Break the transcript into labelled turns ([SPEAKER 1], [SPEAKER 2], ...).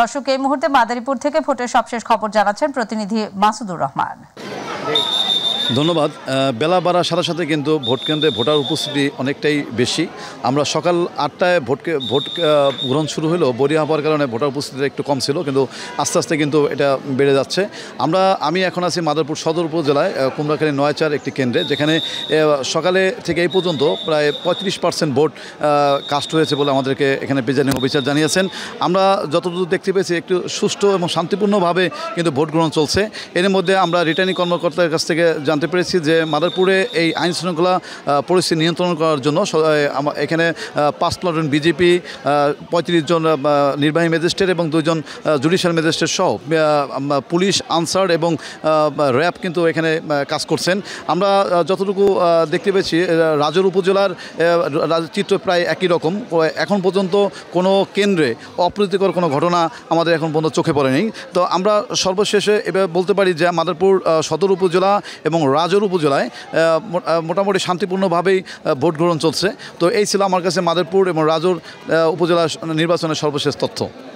[SPEAKER 1] দর্শক এই মুহূর্তে মাদারীপুর থেকে ভোটের সবশেষ খবর জানাচ্ছেন প্রতিনিধি মাসুদুর রহমান ধন্যবাদ বেলা বাড়ার সাথে সাথে কিন্তু ভোট কেন্দ্রে ভোটার উপস্থিতি অনেকটাই বেশি আমরা সকাল আটটায় ভোটকে ভোট গ্রহণ শুরু হলেও বরিয়া হওয়ার কারণে ভোটার উপস্থিতিটা একটু কম ছিল কিন্তু আস্তে আস্তে কিন্তু এটা বেড়ে যাচ্ছে আমরা আমি এখন আছি মাদারপুর সদর উপজেলায় কুমড়াখালী নয়চার একটি কেন্দ্রে যেখানে সকালে থেকে এই পর্যন্ত প্রায় পঁয়ত্রিশ পার্সেন্ট ভোট কাস্ট হয়েছে বলে আমাদেরকে এখানে প্রিজাইডিং অফিসার জানিয়েছেন আমরা যতদূর দেখতে পেয়েছি একটু সুষ্ঠু এবং শান্তিপূর্ণভাবে কিন্তু ভোট গ্রহণ চলছে এর মধ্যে আমরা রিটার্নিং কর্মকর্তার কাছ থেকে জানতে পেরেছি যে মাদারপুরে এই আইন শৃঙ্খলা পরিস্থিতি নিয়ন্ত্রণ করার জন্য এখানে পাঁচ প্লাটুন বিজেপি পঁয়ত্রিশ জন নির্বাহী ম্যাজিস্ট্রেট এবং দুজন জুডিশিয়াল ম্যাজিস্ট্রেট সহ পুলিশ আনসার এবং র্যাব কিন্তু এখানে কাজ করছেন আমরা যতটুকু দেখতে পেয়েছি রাজর উপজেলার চিত্র প্রায় একই রকম এখন পর্যন্ত কোনো কেন্দ্রে অপ্রীতিকর কোনো ঘটনা আমাদের এখন পর্যন্ত চোখে পড়েনি তো আমরা সর্বশেষে এবার বলতে পারি যে মাদারপুর সদর উপজেলা এবং রাজর উপজেলায় মোটামুটি শান্তিপূর্ণভাবেই ভোট গ্রহণ চলছে তো এই ছিল আমার কাছে মাদারপুর এবং রাজৌর উপজেলা নির্বাচনের সর্বশেষ তথ্য